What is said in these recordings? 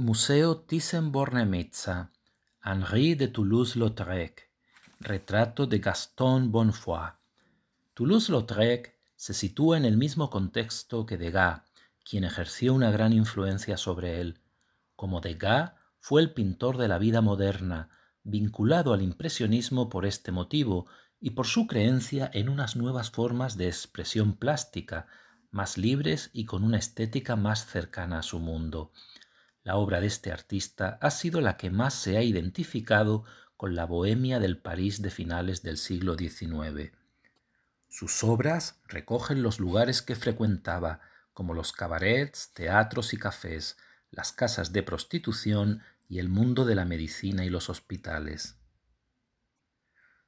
Museo Thyssen-Bornemisza, Henri de Toulouse-Lautrec, retrato de Gaston Bonfoy. Toulouse-Lautrec se sitúa en el mismo contexto que Degas, quien ejerció una gran influencia sobre él. Como Degas, fue el pintor de la vida moderna, vinculado al impresionismo por este motivo y por su creencia en unas nuevas formas de expresión plástica, más libres y con una estética más cercana a su mundo. La obra de este artista ha sido la que más se ha identificado con la bohemia del París de finales del siglo XIX. Sus obras recogen los lugares que frecuentaba, como los cabarets, teatros y cafés, las casas de prostitución y el mundo de la medicina y los hospitales.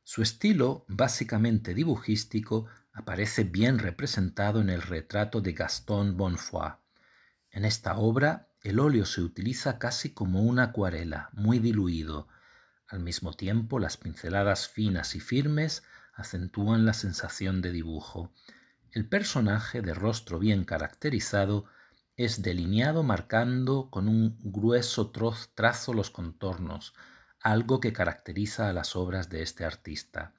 Su estilo, básicamente dibujístico, aparece bien representado en el retrato de Gaston Bonfoy. En esta obra el óleo se utiliza casi como una acuarela, muy diluido. Al mismo tiempo, las pinceladas finas y firmes acentúan la sensación de dibujo. El personaje, de rostro bien caracterizado, es delineado marcando con un grueso troz, trazo los contornos, algo que caracteriza a las obras de este artista.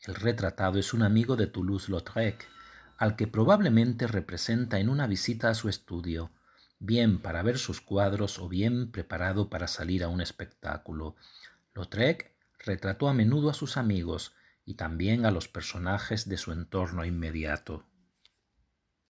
El retratado es un amigo de Toulouse-Lautrec, al que probablemente representa en una visita a su estudio bien para ver sus cuadros o bien preparado para salir a un espectáculo. Lautrec retrató a menudo a sus amigos y también a los personajes de su entorno inmediato.